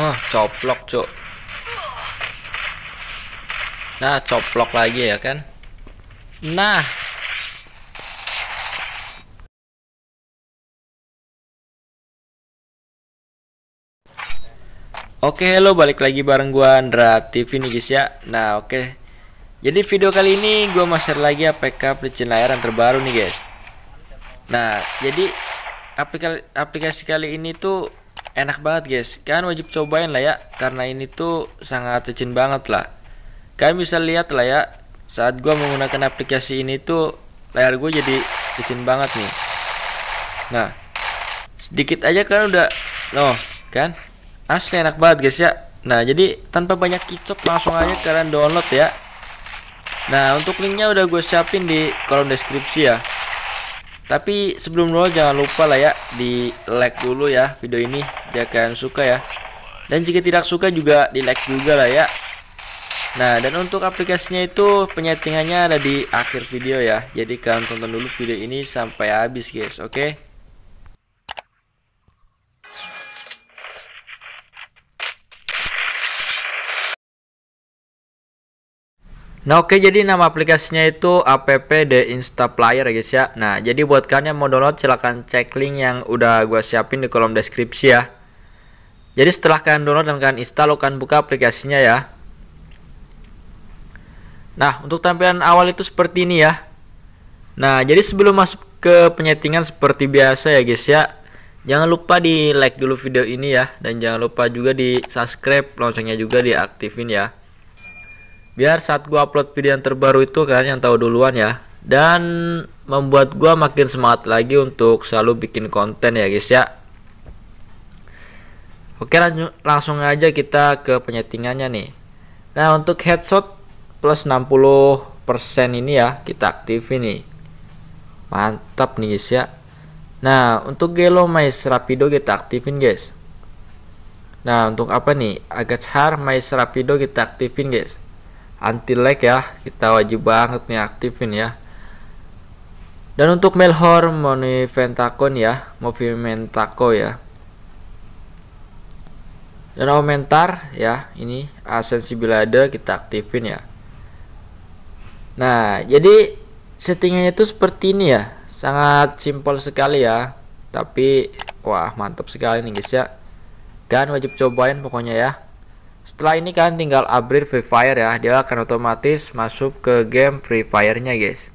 ah coplok cok nah coplok lagi ya kan nah Oke, halo balik lagi bareng gua Andra TV nih guys ya. Nah, oke. Jadi video kali ini gua masih lagi APK pelicin layar yang terbaru nih guys. Nah, jadi aplikasi kali ini tuh enak banget guys kan wajib cobain lah ya karena ini tuh sangat licin banget lah kalian bisa lihat lah ya saat gue menggunakan aplikasi ini tuh layar gue jadi licin banget nih nah sedikit aja kan udah loh, kan asli enak banget guys ya nah jadi tanpa banyak kicok langsung aja kalian download ya nah untuk linknya udah gue siapin di kolom deskripsi ya tapi sebelum dulu jangan lupa lah ya di like dulu ya video ini jika kalian suka ya. Dan jika tidak suka juga di like juga lah ya. Nah dan untuk aplikasinya itu penyetingannya ada di akhir video ya. Jadi kalian tonton dulu video ini sampai habis guys. Oke. Okay? Nah oke jadi nama aplikasinya itu app the Insta Player ya guys ya Nah jadi buat kalian yang mau download silahkan cek link yang udah gue siapin di kolom deskripsi ya Jadi setelah kalian download dan kalian install lo kalian buka aplikasinya ya Nah untuk tampilan awal itu seperti ini ya Nah jadi sebelum masuk ke penyetingan seperti biasa ya guys ya Jangan lupa di like dulu video ini ya Dan jangan lupa juga di subscribe loncengnya juga diaktifin ya biar saat gua upload video yang terbaru itu kalian yang tahu duluan ya dan membuat gua makin semangat lagi untuk selalu bikin konten ya guys ya Oke lanjut langsung aja kita ke penyetingannya nih Nah untuk headshot plus 60% ini ya kita aktifin nih Mantap nih guys ya Nah untuk gelo mais rapido kita aktifin guys Nah untuk apa nih agak agachar mais rapido kita aktifin guys anti lag ya kita wajib banget nih aktifin ya dan untuk Melhor Moniventacon ya Movimentaco ya dan komentar ya ini Asensibilade kita aktifin ya nah jadi settingannya itu seperti ini ya sangat simpel sekali ya tapi wah mantap sekali nih guys ya kan wajib cobain pokoknya ya setelah ini kan tinggal upgrade Free Fire ya dia akan otomatis masuk ke game Free Fire nya guys